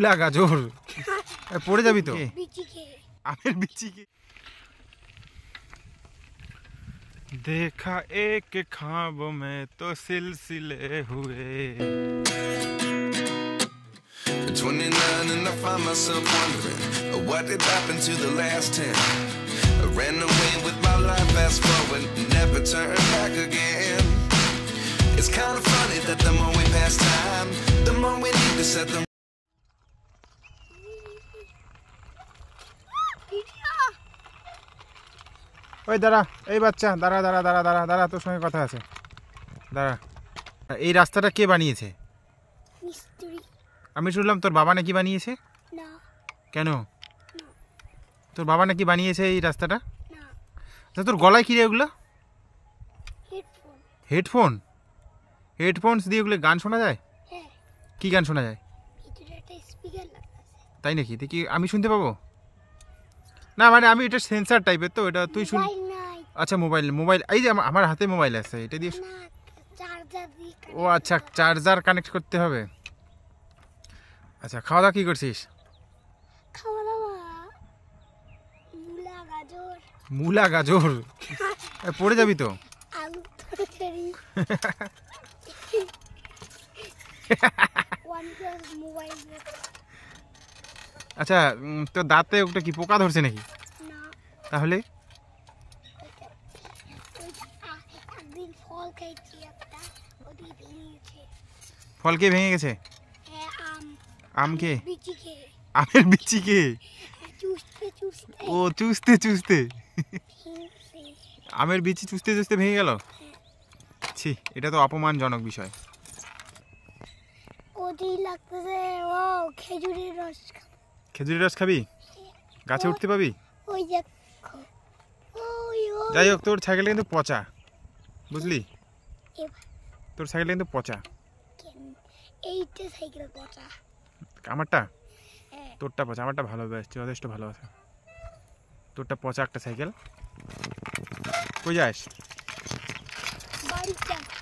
খোলা গাজর পড়ে যাবি তো আমের বিচি কে 29 and I find myself wondering uh, What did happen to the last 10 I ran away with my life fast forward Never turn back again It's kind of funny that the more we pass time The more we need to set the ওই দাঁড়া এই বাচ্চা দাঁড়া দাঁড়া দাঁড়া দাঁড়া দাঁড়া তোর সঙ্গে কথা আছে দাঁড়া এই রাস্তাটা কে বানিয়েছে আমি শুনলাম তোর বাবা নাকি বানিয়েছে কেন তোর বাবা নাকি বানিয়েছে এই রাস্তাটা তা তোর গলায় কী রে ওগুলো হেডফোন হেডফোনস দিয়ে ওগুলো গান শোনা যায় হ্যাঁ। কি গান শোনা যায় তাই নাকি দেখি আমি শুনতে পাবো না মানে আমি এটা সেন্সার টাইপের তো এটা তুই শুন আচ্ছা মোবাইল মোবাইল এই যে আমার হাতে মোবাইল আছে এটা দিয়ে ও আচ্ছা চার্জার কানেক্ট করতে হবে আচ্ছা খাওয়া দাওয়া কী করছিস মূলা গাজর পড়ে যাবি তো আচ্ছা তোর দাঁতে ওটা কি পোকা ধরছে নাকি তাহলে ফল খাইছি একটা ওটি ভেঙে গেছে ফল কে ভেঙে গেছে হ্যাঁ, আম আম কে বিচি কে আমের বিচি কে হ্যাঁ, চুষতে চুষতে ও চুষতে চুষতে আমের বিচি চুষতে চুষতে ভেঙে গেল হ্যাঁ। ছি এটা তো অপমানজনক বিষয় লাগতেছে ও খেজুরের রস খেজুরের রস খাবি গাছে উঠতে পাবি ওই যাই হোক তোর সাইকেলটা কিন্তু পচা বুঝলি তোর সাইকেল কিন্তু পচা এইটা সাইকেল পচা আমারটা তোরটা পচা আমারটা ভালো আছে যথেষ্ট ভালো আছে তোরটা পচা একটা সাইকেল কই যাস বাড়ি বাড়িতে